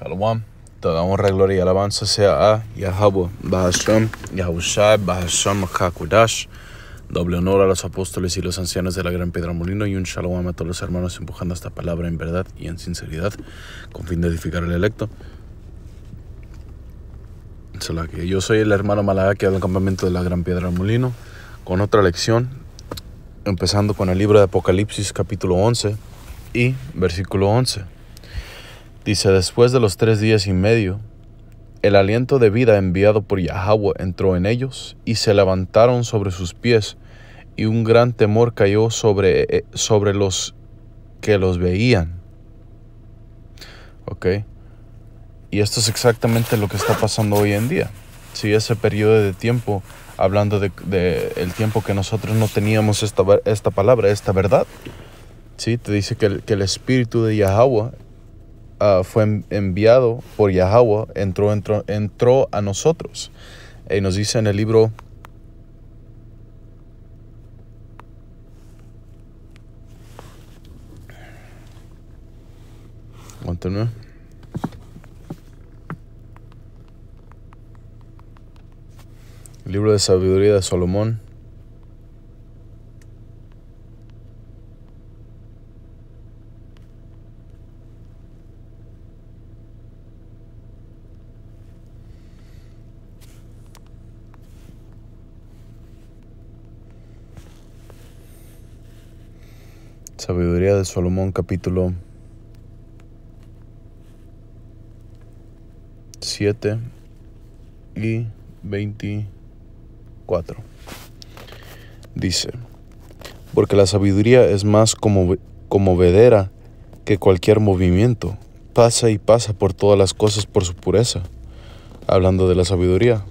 Shalom. Toda honra, gloria y alabanza sea a Yahweh, Bahashem, Yahushai, Bahashem, Hakudash. Doble honor a los apóstoles y los ancianos de la Gran Piedra Molino y un shalom a todos los hermanos empujando esta palabra en verdad y en sinceridad con fin de edificar al el electo. Yo soy el hermano Malaga del campamento de la Gran Piedra Molino con otra lección empezando con el libro de Apocalipsis capítulo 11 y versículo 11. Dice, después de los tres días y medio, el aliento de vida enviado por Yahweh entró en ellos y se levantaron sobre sus pies y un gran temor cayó sobre, eh, eh, sobre los que los veían. ¿Ok? Y esto es exactamente lo que está pasando hoy en día. Si ese periodo de tiempo, hablando del de, el tiempo que nosotros no teníamos esta, esta palabra, esta verdad, ¿sí? te dice que el, que el espíritu de Yahweh Ah, fue enviado por Yahweh entró, entró, entró a nosotros. Y eh, nos dice en el libro libro de sabiduría de Salomón. Sabiduría de Salomón capítulo 7 y 24. Dice, porque la sabiduría es más como vedera que cualquier movimiento. Pasa y pasa por todas las cosas por su pureza. Hablando de la sabiduría.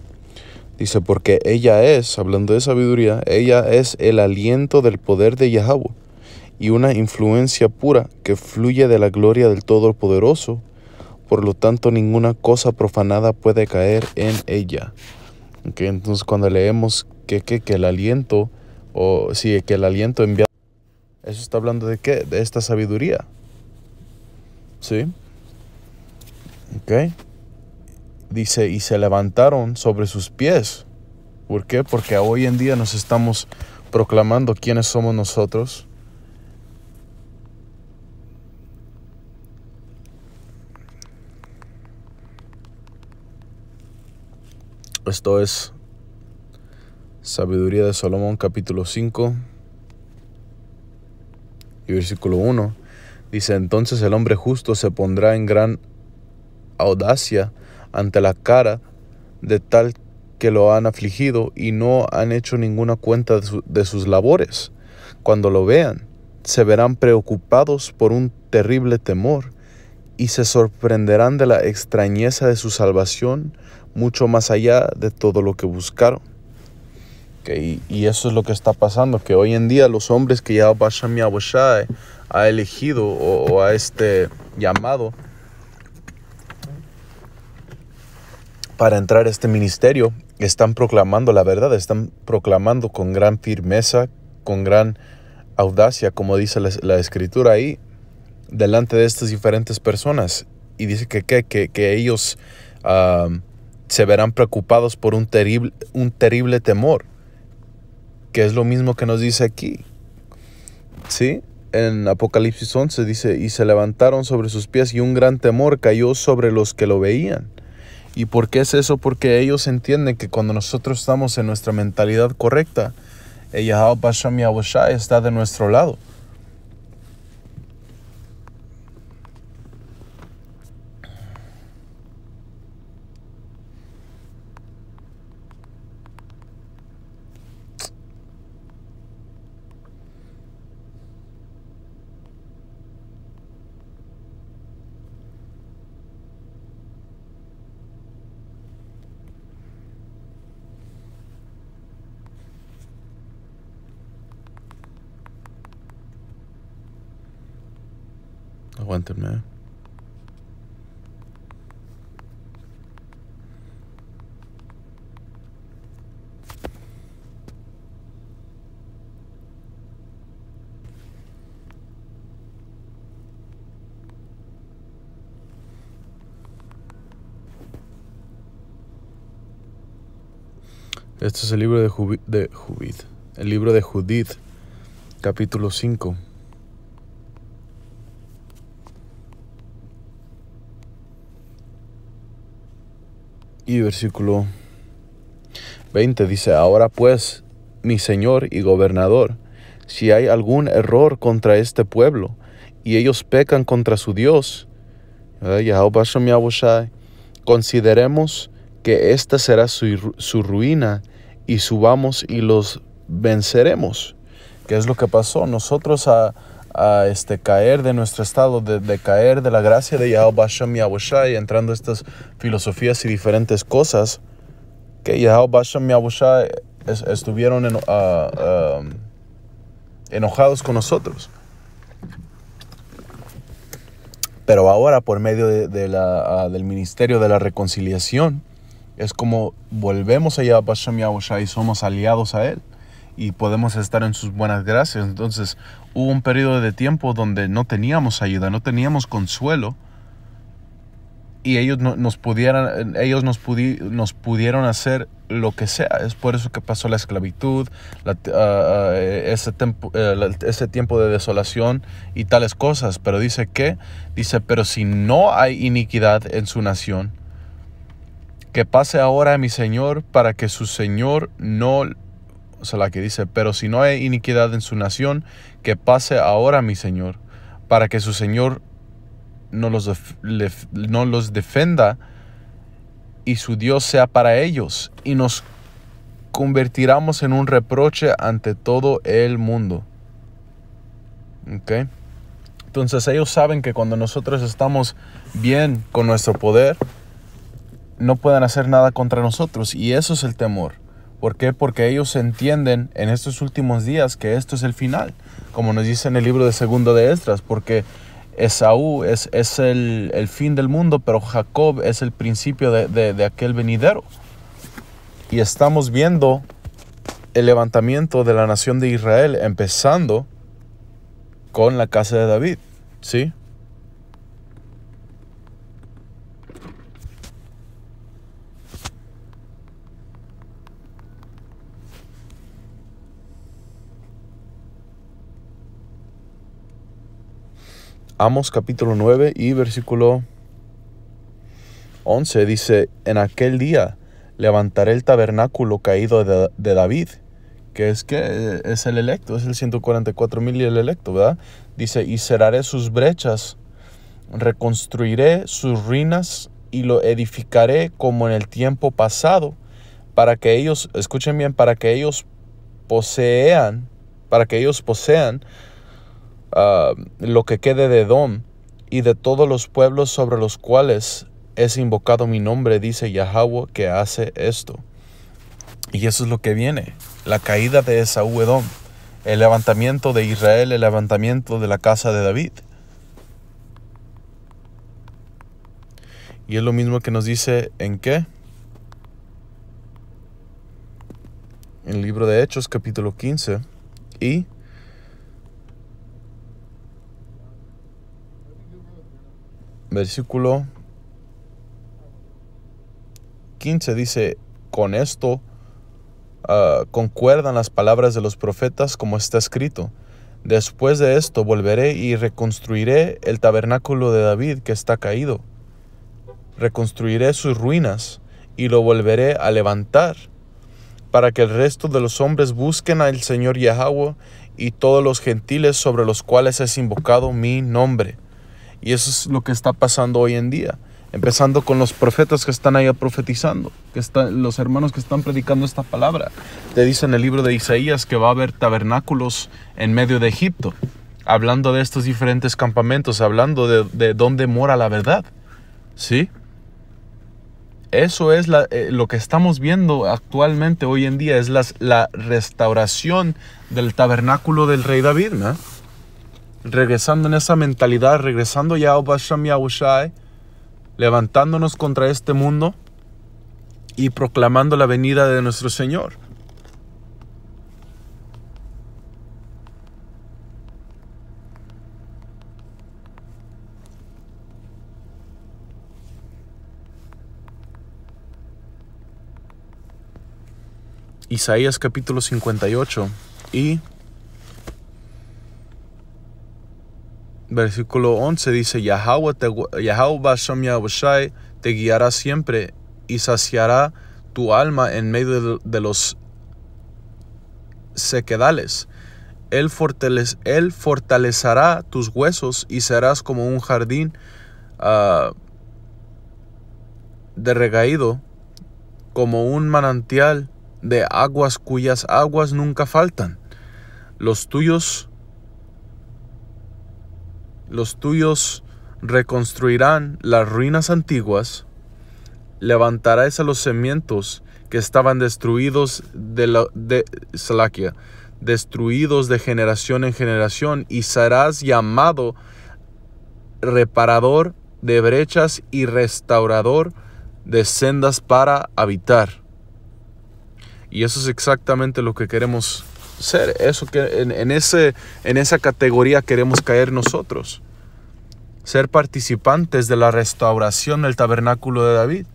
Dice, porque ella es, hablando de sabiduría, ella es el aliento del poder de Yahweh y una influencia pura que fluye de la gloria del Todopoderoso, por lo tanto ninguna cosa profanada puede caer en ella. entonces cuando leemos que, que, que el aliento, o sí, que el aliento enviado, eso está hablando de qué? De esta sabiduría. ¿Sí? Ok. Dice, y se levantaron sobre sus pies. ¿Por qué? Porque hoy en día nos estamos proclamando quiénes somos nosotros, Esto es Sabiduría de Salomón capítulo 5 y versículo 1. Dice, entonces el hombre justo se pondrá en gran audacia ante la cara de tal que lo han afligido y no han hecho ninguna cuenta de, de sus labores. Cuando lo vean, se verán preocupados por un terrible temor y se sorprenderán de la extrañeza de su salvación mucho más allá de todo lo que buscaron. y, eso es lo que está pasando, que hoy en día los hombres que ya mi ha elegido o, a este llamado para entrar a este ministerio, están proclamando la verdad, están proclamando con gran firmeza, con gran audacia, como dice la, escritura ahí, delante de estas diferentes personas. Y dice que, que, que, ellos ah, se verán preocupados por un terrible, un terrible temor, que es lo mismo que nos dice aquí. ¿Sí? En Apocalipsis 11 dice, y se levantaron sobre sus pies y un gran temor cayó sobre los que lo veían. ¿Y por qué es eso? Porque ellos entienden que cuando nosotros estamos en nuestra mentalidad correcta, el Yahweh mi está de nuestro lado. Aguántenme. ¿eh? Este es el libro de Jubid, el libro de Judith, capítulo 5. Y versículo 20 dice, ahora pues, mi señor y gobernador, si hay algún error contra este pueblo y ellos pecan contra su Dios, consideremos que esta será su, ruina y subamos y los venceremos. ¿Qué es lo que pasó? Nosotros a a este, caer de nuestro estado, de, caer de la gracia de Yahweh y entrando estas filosofías y diferentes cosas que Yahweh estuvieron en, enojados con nosotros. Pero ahora por medio de, la, del Ministerio de la Reconciliación es como volvemos a Yahweh y somos aliados a Él y podemos estar en sus buenas gracias. Entonces hubo un periodo de tiempo donde no teníamos ayuda, no teníamos consuelo y ellos no, nos pudieran, ellos nos, pudieron hacer lo que sea. Es por eso que pasó la esclavitud, ah, ah, ese, eh, ese tiempo de desolación y tales cosas. Pero dice que, dice, pero si no hay iniquidad en su nación, que pase ahora a mi Señor para que su Señor no o sea la que dice, pero si no hay iniquidad en su nación, que pase ahora, mi Señor, para que su Señor no los, no los defenda y su Dios sea para ellos, y nos convertiramos en un reproche ante todo el mundo. Entonces ellos saben que cuando nosotros estamos bien con nuestro poder, no pueden hacer nada contra nosotros, y eso es el temor. ¿Por qué? Porque ellos entienden en estos últimos días que esto es el final, como nos dice en el libro de segundo de Estras, porque Esaú es, es el, fin del mundo, pero Jacob es el principio de, de aquel venidero. Y estamos viendo el levantamiento de la nación de Israel, empezando con la casa de David, ¿sí? Amos capítulo 9 y versículo 11 dice, en aquel día levantaré el tabernáculo caído de, David, que es que eh, es el electo, es el 144 mil y el electo, ¿verdad? Dice, y cerraré sus brechas, reconstruiré sus ruinas y lo edificaré como en el tiempo pasado, para que ellos, escuchen bien, para que ellos posean, para que ellos posean Um, lo que quede de Edom y de todos los pueblos sobre los cuales es invocado mi nombre, dice Yahweh, que hace esto. Y eso es lo que viene, la caída de Esaú Edom, el levantamiento de Israel, el levantamiento de la casa de David. Y es lo mismo que nos dice en qué? En el libro de Hechos capítulo 15 y versículo 15 dice, con esto ah, concuerdan las palabras de los profetas como está escrito. Después de esto volveré y reconstruiré el tabernáculo de David que está caído. Reconstruiré sus ruinas y lo volveré a levantar, para que el resto de los hombres busquen al Señor Yahweh y todos los gentiles sobre los cuales es invocado mi nombre. Y eso es lo que está pasando hoy en día. Empezando con los profetas que están ahí profetizando, que están, los hermanos que están predicando esta palabra. Te dice en el libro de Isaías que va a haber tabernáculos en medio de Egipto, hablando de estos diferentes campamentos, hablando de, de dónde mora la verdad. ¿Sí? Eso es eh, lo que estamos viendo actualmente hoy en día, es la restauración del tabernáculo del rey David, ¿no? regresando en esa mentalidad, regresando ya oh, a levantándonos contra este mundo y proclamando la venida de nuestro Señor. Isaías capítulo 58 y versículo 11 dice, Yahweh, te, te guiará siempre y saciará tu alma en medio de, los sequedales. Él, fortalecerá tus huesos y serás como un jardín ah, de regaído, como un manantial de aguas cuyas aguas nunca faltan. Los tuyos los tuyos reconstruirán las ruinas antiguas, levantarás a los cimientos que estaban destruidos de, la, de destruidos de generación en generación, y serás llamado reparador de brechas y restaurador de sendas para habitar. Y eso es exactamente lo que queremos ser eso que en, ese, en esa categoría queremos caer nosotros. Ser participantes de la restauración del tabernáculo de David.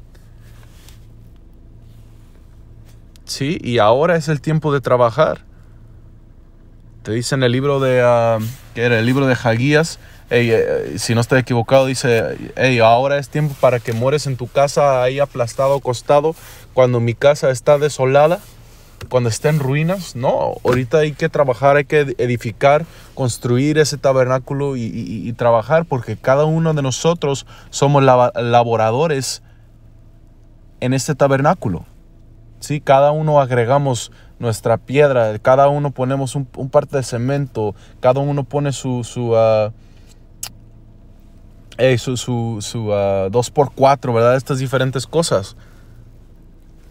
Sí, y ahora es el tiempo de trabajar. Te dice en el libro de, ah, que el libro de Jaguías eh, eh, si no estoy equivocado, dice, ahora es tiempo para que mueres en tu casa ahí aplastado, costado cuando mi casa está desolada cuando esté en ruinas, no, ahorita hay que trabajar, hay que edificar, construir ese tabernáculo y, trabajar porque cada uno de nosotros somos laboradores en este tabernáculo. ¿sí? Cada uno agregamos nuestra piedra, cada uno ponemos un, parte de cemento, cada uno pone su, su, uh, eh, su, 2x4, ah, ¿verdad? Estas diferentes cosas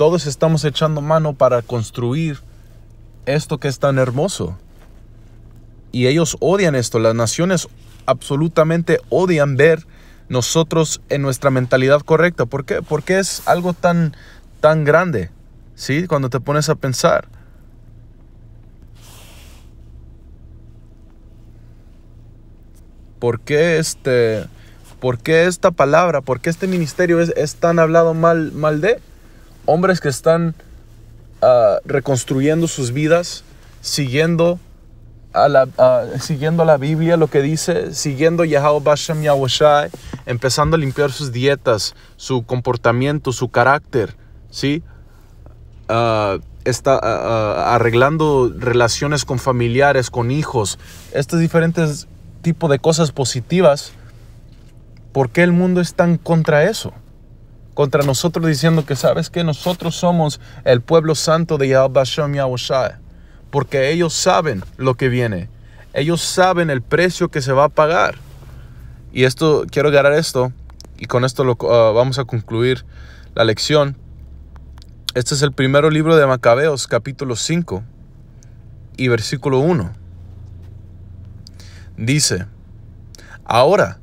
todos estamos echando mano para construir esto que es tan hermoso. Y ellos odian esto, las naciones absolutamente odian ver nosotros en nuestra mentalidad correcta. ¿Por qué? Porque es algo tan, tan grande, ¿sí? Cuando te pones a pensar. ¿Por qué, este, ¿Por qué esta palabra? ¿Por qué este ministerio es, es tan hablado mal, mal de? hombres que están ah, reconstruyendo sus vidas, siguiendo a la, ah, la Biblia, lo que dice, siguiendo Yahweh Bashem shai empezando a limpiar sus dietas, su comportamiento, su carácter, ¿sí? Ah, está arreglando relaciones con familiares, con hijos, estos diferentes tipos de cosas positivas. ¿Por qué el mundo está tan contra eso? contra nosotros diciendo que sabes que nosotros somos el pueblo santo de Yahbashem Yahushua, porque ellos saben lo que viene, ellos saben el precio que se va a pagar. Y esto, quiero agarrar esto, y con esto lo, ah, vamos a concluir la lección. Este es el primer libro de Macabeos, capítulo 5 y versículo 1. Dice, ahora,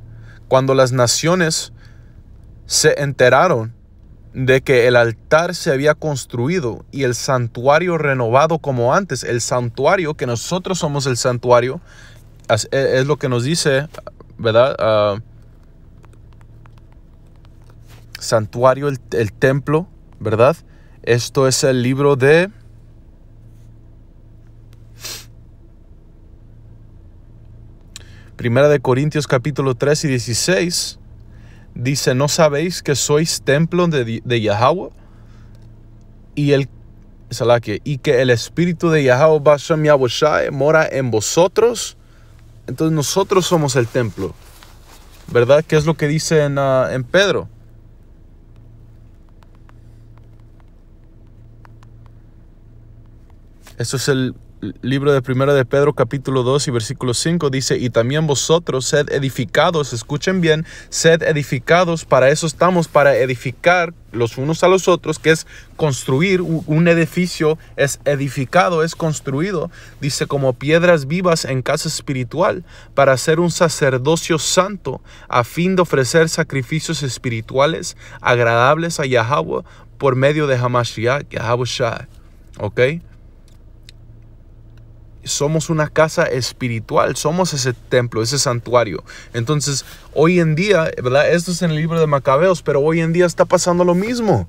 cuando las naciones se enteraron de que el altar se había construido y el santuario renovado como antes. El santuario, que nosotros somos el santuario, eh, es, lo que nos dice, ¿verdad? Ah, santuario, el, el, templo, ¿verdad? Esto es el libro de... Primera de Corintios capítulo 3 y 16 dice, ¿no sabéis que sois templo de, Yahweh? Y, el, y que el espíritu de Yahweh mora en vosotros. Entonces nosotros somos el templo. ¿Verdad? ¿Qué es lo que dice en, ah, Pedro? Eso es el libro de Primera de Pedro capítulo 2 y versículo 5 dice, y también vosotros sed edificados, escuchen bien, sed edificados, para eso estamos, para edificar los unos a los otros, que es construir un edificio, es edificado, es construido, dice, como piedras vivas en casa espiritual, para ser un sacerdocio santo, a fin de ofrecer sacrificios espirituales agradables a Yahweh por medio de Hamashiach, Yahweh Shah. ¿Ok? somos una casa espiritual, somos ese templo, ese santuario. Entonces, hoy en día, ¿verdad? Esto es en el libro de Macabeos, pero hoy en día está pasando lo mismo.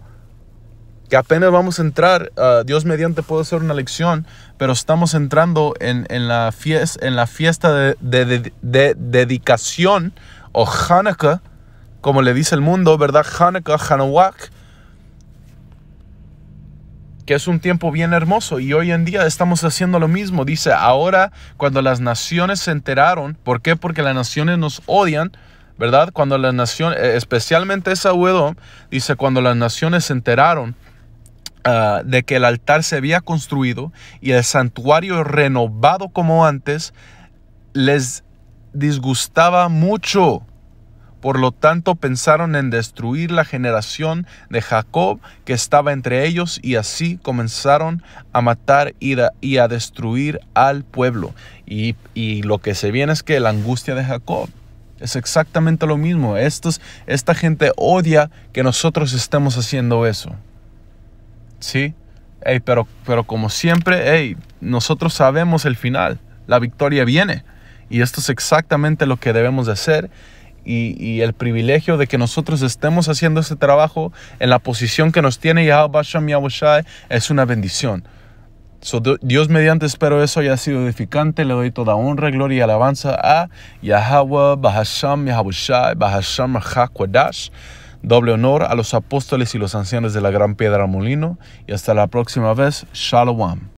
Que apenas vamos a entrar, ah, Dios mediante puede ser una lección, pero estamos entrando en, la, fiesta, en la fiesta de, dedicación o Hanukkah, como le dice el mundo, ¿verdad? Hanukkah, Hanukkah que es un tiempo bien hermoso y hoy en día estamos haciendo lo mismo. Dice, ahora cuando las naciones se enteraron, ¿por qué? Porque las naciones nos odian, ¿verdad? Cuando las naciones, eh, especialmente esa abuelo dice, cuando las naciones se enteraron ah, de que el altar se había construido y el santuario renovado como antes, les disgustaba mucho. Por lo tanto pensaron en destruir la generación de Jacob que estaba entre ellos y así comenzaron a matar y a destruir al pueblo. Y, lo que se viene es que la angustia de Jacob es exactamente lo mismo. Estos, esta gente odia que nosotros estemos haciendo eso. ¿Sí? pero, pero como siempre, nosotros sabemos el final. La victoria viene. Y esto es exactamente lo que debemos de hacer y, el privilegio de que nosotros estemos haciendo este trabajo en la posición que nos tiene Yahweh es una bendición. Dios mediante espero eso haya sido edificante. Le doy toda honra, gloria y alabanza a Yahweh Bahasham Bahasham Hakwadash. Doble honor a los apóstoles y los ancianos de la gran piedra molino. Y hasta la próxima vez. Shalom.